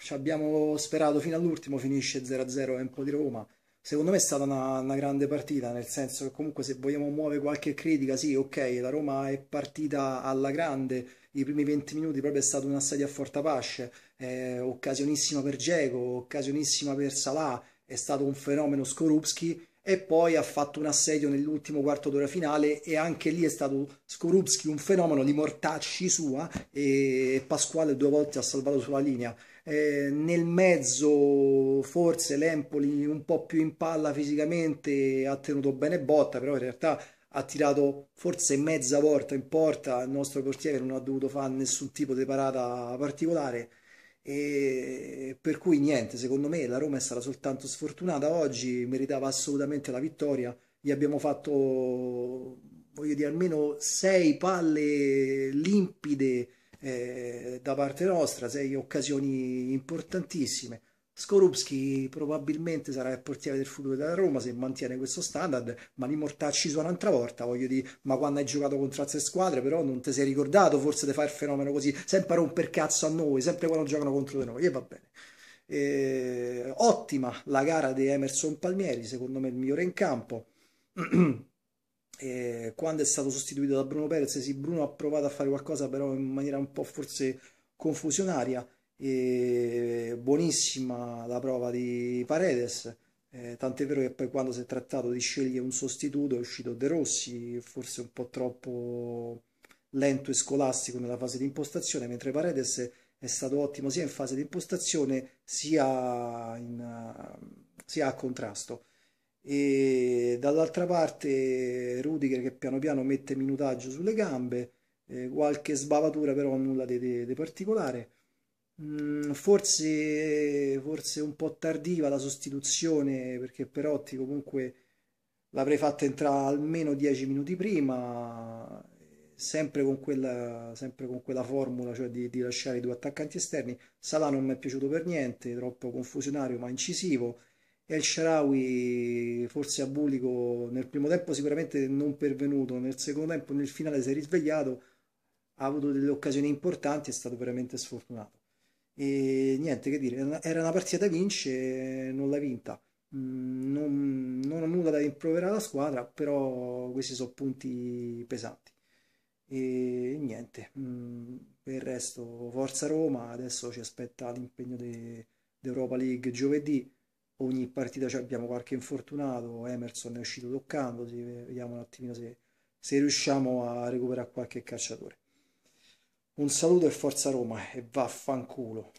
ci abbiamo sperato fino all'ultimo, finisce 0-0 Empo di Roma. Secondo me è stata una, una, grande partita, nel senso che comunque se vogliamo muovere qualche critica, sì, ok, la Roma è partita alla grande, i primi 20 minuti proprio è stato un assedio a Fortapasce, eh, occasionissima per Geco, occasionissima per Salah, è stato un fenomeno Skorupski, e poi ha fatto un assedio nell'ultimo quarto d'ora finale e anche lì è stato Skorupski un fenomeno di mortacci sua e Pasquale due volte ha salvato sulla linea. Eh, nel mezzo forse l'Empoli un po' più in palla fisicamente ha tenuto bene botta, però in realtà ha tirato forse mezza volta in porta, il nostro portiere non ha dovuto fare nessun tipo di parata particolare. E per cui niente, secondo me la Roma è stata soltanto sfortunata oggi, meritava assolutamente la vittoria. Gli abbiamo fatto, voglio dire, almeno sei palle limpide eh, da parte nostra, sei occasioni importantissime. Skorupski probabilmente sarà il portiere del futuro della Roma se mantiene questo standard, ma li mortacci su un'altra volta, voglio dire, ma quando hai giocato contro altre squadre però non ti sei ricordato forse di fare il fenomeno così, sempre a romper cazzo a noi, sempre quando giocano contro di noi, e va bene. Eh, ottima la gara di Emerson Palmieri, secondo me il migliore in campo. eh, quando è stato sostituito da Bruno Perez, sì, Bruno ha provato a fare qualcosa però in maniera un po' forse confusionaria. E buonissima la prova di Paredes, eh, tant'è vero che poi quando si è trattato di scegliere un sostituto è uscito De Rossi, forse un po' troppo lento e scolastico nella fase di impostazione, mentre Paredes è stato ottimo sia in fase di impostazione sia, in, sia a contrasto. E dall'altra parte Rudiger che piano piano mette minutaggio sulle gambe, eh, qualche sbavatura però nulla di, di, di particolare. Mm, forse, forse un po' tardiva la sostituzione perché Perotti comunque l'avrei fatta entrare almeno 10 minuti prima, sempre con quella, sempre con quella formula, cioè di, di lasciare i due attaccanti esterni. Salah non mi è piaciuto per niente, troppo confusionario ma incisivo. El Sharawi forse a Bulico nel primo tempo sicuramente non pervenuto, nel secondo tempo nel finale si è risvegliato, ha avuto delle occasioni importanti, è stato veramente sfortunato. E niente, che dire, era una partita da vince, non l'ha vinta. Mm, non, non, ho nulla da rimproverare alla squadra, però questi sono punti pesanti. E niente, mm, per il resto, forza Roma. Adesso ci aspetta l'impegno dell'Europa de League giovedì. Ogni partita abbiamo qualche infortunato. Emerson è uscito toccandosi. Vediamo un attimino se, se riusciamo a recuperare qualche calciatore. Un saluto e forza Roma e vaffanculo.